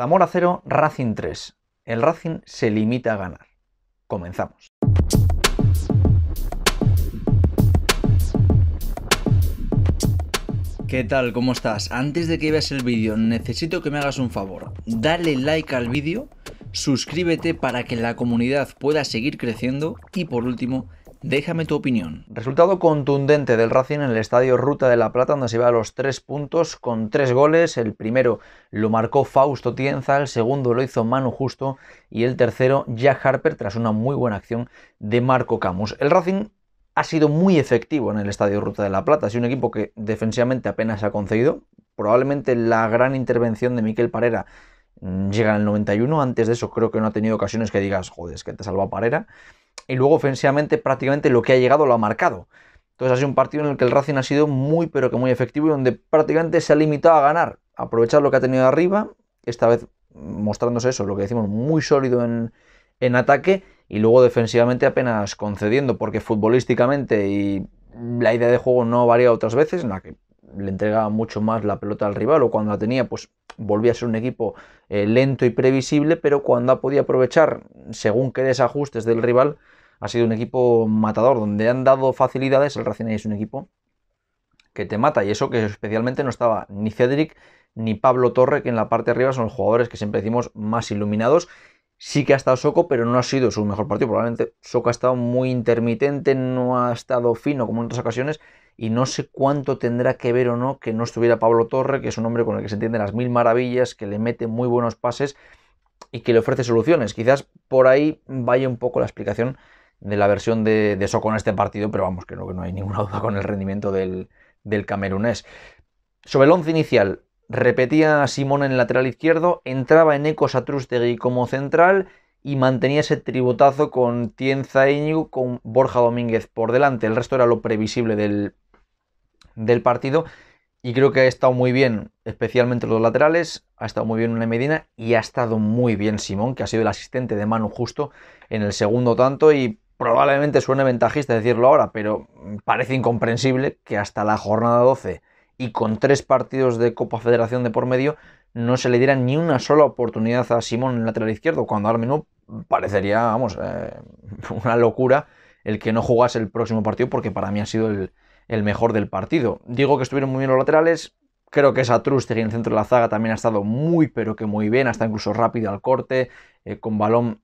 Zamora 0, Racing 3. El Racing se limita a ganar. Comenzamos. ¿Qué tal? ¿Cómo estás? Antes de que veas el vídeo, necesito que me hagas un favor. Dale like al vídeo, suscríbete para que la comunidad pueda seguir creciendo y por último, Déjame tu opinión. Resultado contundente del Racing en el Estadio Ruta de la Plata, donde se a los tres puntos con tres goles. El primero lo marcó Fausto Tienza, el segundo lo hizo Manu Justo y el tercero Jack Harper tras una muy buena acción de Marco Camus. El Racing ha sido muy efectivo en el Estadio Ruta de la Plata. Es un equipo que defensivamente apenas ha concedido. Probablemente la gran intervención de Miquel Parera llega en el 91. Antes de eso creo que no ha tenido ocasiones que digas, joder, es que te salva Parera y luego ofensivamente prácticamente lo que ha llegado lo ha marcado. Entonces ha sido un partido en el que el Racing ha sido muy pero que muy efectivo y donde prácticamente se ha limitado a ganar, aprovechar lo que ha tenido arriba, esta vez mostrándose eso, lo que decimos, muy sólido en, en ataque y luego defensivamente apenas concediendo, porque futbolísticamente y la idea de juego no varía otras veces, en la que le entregaba mucho más la pelota al rival o cuando la tenía, pues volvía a ser un equipo eh, lento y previsible, pero cuando ha podido aprovechar, según qué desajustes del rival, ha sido un equipo matador, donde han dado facilidades, el Racing es un equipo que te mata, y eso que especialmente no estaba ni Cedric ni Pablo Torre, que en la parte de arriba son los jugadores que siempre decimos más iluminados. Sí que ha estado Soco, pero no ha sido su mejor partido. Probablemente Soco ha estado muy intermitente, no ha estado fino como en otras ocasiones, y no sé cuánto tendrá que ver o no que no estuviera Pablo Torre, que es un hombre con el que se entienden las mil maravillas, que le mete muy buenos pases y que le ofrece soluciones. Quizás por ahí vaya un poco la explicación de la versión de, de con este partido, pero vamos, que no, que no hay ninguna duda con el rendimiento del, camerunés. Sobre el once inicial, repetía a Simón en el lateral izquierdo, entraba en Eco como central y mantenía ese tributazo con Tienza con Borja Domínguez por delante. El resto era lo previsible del, del partido y creo que ha estado muy bien, especialmente los laterales, ha estado muy bien una Medina y ha estado muy bien Simón, que ha sido el asistente de Manu justo en el segundo tanto y probablemente suene ventajista decirlo ahora, pero parece incomprensible que hasta la jornada 12 y con tres partidos de Copa Federación de por medio no se le diera ni una sola oportunidad a Simón en lateral izquierdo, cuando al menos parecería, vamos, eh, una locura el que no jugase el próximo partido, porque para mí ha sido el, mejor del partido. Digo que estuvieron muy bien los laterales, Creo que esa en el centro de la zaga también ha estado muy, pero que muy bien, hasta incluso rápido al corte, eh, con balón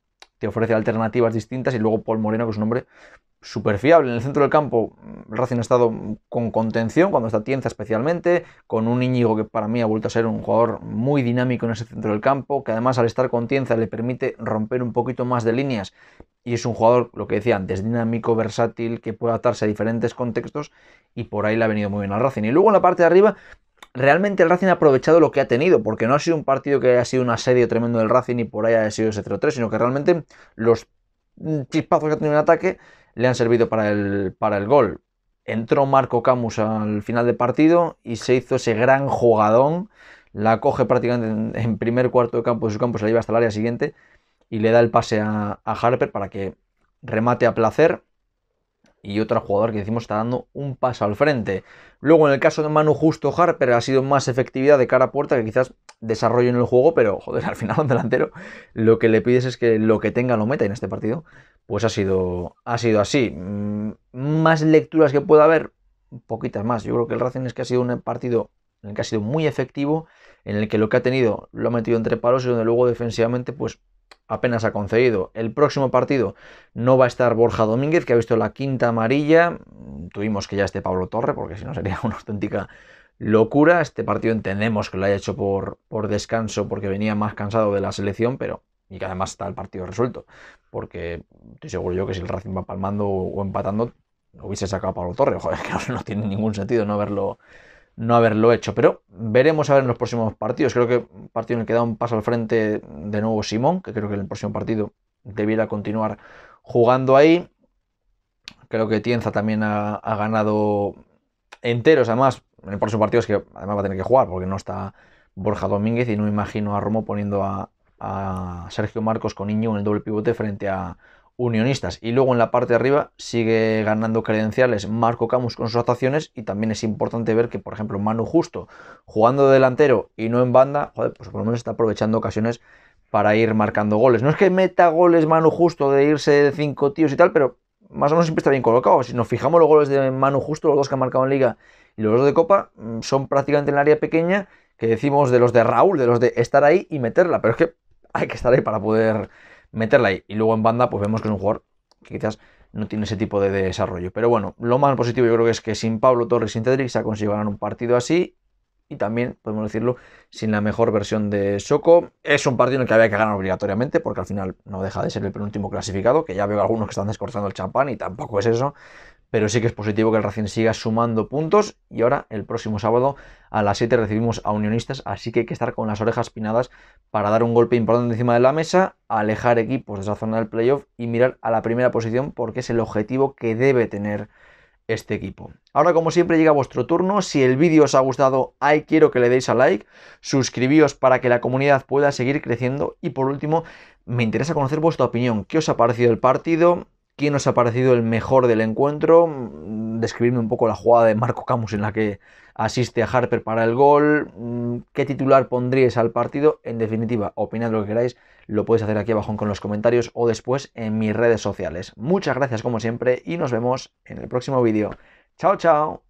ofrece alternativas distintas y luego Paul Moreno, que es un hombre súper fiable. En el centro del campo, mm, Racing ha estado con contención, cuando está Tienza especialmente, con un Íñigo que para mí ha vuelto a ser un jugador muy dinámico en ese centro del campo, que además al estar con Tienza le permite romper un poquito más de líneas. Y es un jugador, lo que decía antes, dinámico, versátil, que puede adaptarse a diferentes contextos y por ahí le ha venido muy bien al Racing. Y luego en la parte de arriba, realmente el Racing ha aprovechado lo que ha tenido, porque no ha sido un partido que haya sido un asedio tremendo del Racing y por ahí haya sido ese 0-3, sino que realmente los chispazos que ha tenido en ataque le han servido para el, para el gol. Entró Marco Camus al final del partido y se hizo ese gran jugadón. La coge prácticamente en, primer cuarto de campo de su campo, se la lleva hasta el área siguiente y le da el pase a Harper para que remate a placer y otro jugador que decimos está dando un paso al frente. Luego, en el caso de Manu Justo Harper, ha sido más efectividad de cara a puerta que quizás desarrollo en el juego, pero joder, al final, un delantero lo que le pides es que lo que tenga lo meta en este partido. Pues ha sido, ha sido así. Mm, más lecturas que pueda haber, poquitas más. Yo creo que el Racing es que ha sido un partido en el que ha sido muy efectivo, en el que lo que ha tenido lo ha metido entre palos y donde luego defensivamente, pues apenas ha concedido. El próximo partido no va a estar Borja Domínguez, que ha visto la quinta amarilla. Tuvimos que ya esté Pablo Torre, porque si no sería una auténtica locura. Este partido entendemos que lo haya hecho por, por descanso, porque venía más cansado de la selección, pero. Y que además está el partido resuelto. Porque estoy seguro yo que si el Racing va palmando o empatando, lo hubiese sacado a Pablo Torre. Joder, que no, no tiene ningún sentido no haberlo, no haberlo hecho. Pero veremos a ver en los próximos partidos. Creo que partido en el que da un paso al frente de nuevo Simón, que creo que en el próximo partido debiera continuar jugando ahí. Creo que Tienza también ha, ganado enteros, además, en el próximo partido es que además va a tener que jugar, porque no está Borja Domínguez y no imagino a Romo poniendo a, a Sergio Marcos con Iñu en el doble pivote frente a, unionistas. Y luego en la parte de arriba sigue ganando credenciales Marco Camus con sus actuaciones y también es importante ver que, por ejemplo, Manu Justo jugando de delantero y no en banda, pues por lo menos está aprovechando ocasiones para ir marcando goles. No es que meta goles Manu Justo de irse de cinco tíos y tal, pero más o menos siempre está bien colocado. Si nos fijamos los goles de Manu Justo, los dos que ha marcado en Liga y los dos de Copa, mm, son prácticamente en el área pequeña que decimos de los de Raúl, de los de estar ahí y meterla, pero es que hay que estar ahí para poder meterla ahí. Y luego en banda, pues vemos que es un jugador que quizás no tiene ese tipo de desarrollo. Pero bueno, lo más positivo yo creo que es que sin Pablo Torres y sin Cedric se ha conseguido ganar un partido así. Y también, podemos decirlo, sin la mejor versión de Soco. Es un partido en el que había que ganar obligatoriamente, porque al final no deja de ser el penúltimo clasificado, que ya veo algunos que están descortando el champán y tampoco es eso pero sí que es positivo que el Racing siga sumando puntos y ahora el próximo sábado a las 7 recibimos a Unionistas, así que hay que estar con las orejas pinadas para dar un golpe importante encima de la mesa, alejar equipos de esa zona del playoff y mirar a la primera posición porque es el objetivo que debe tener este equipo. Ahora como siempre llega vuestro turno, si el vídeo os ha gustado, ahí quiero que le deis a like, suscribíos para que la comunidad pueda seguir creciendo y por último me interesa conocer vuestra opinión, qué os ha parecido el partido, ¿Quién os ha parecido el mejor del encuentro? Mm, describirme un poco la jugada de Marco Camus en la que asiste a Harper para el gol. Mm, ¿Qué titular pondríais al partido? En definitiva, opinad lo que queráis. Lo podéis hacer aquí abajo en los comentarios o después en mis redes sociales. Muchas gracias como siempre y nos vemos en el próximo vídeo. Chao, chao.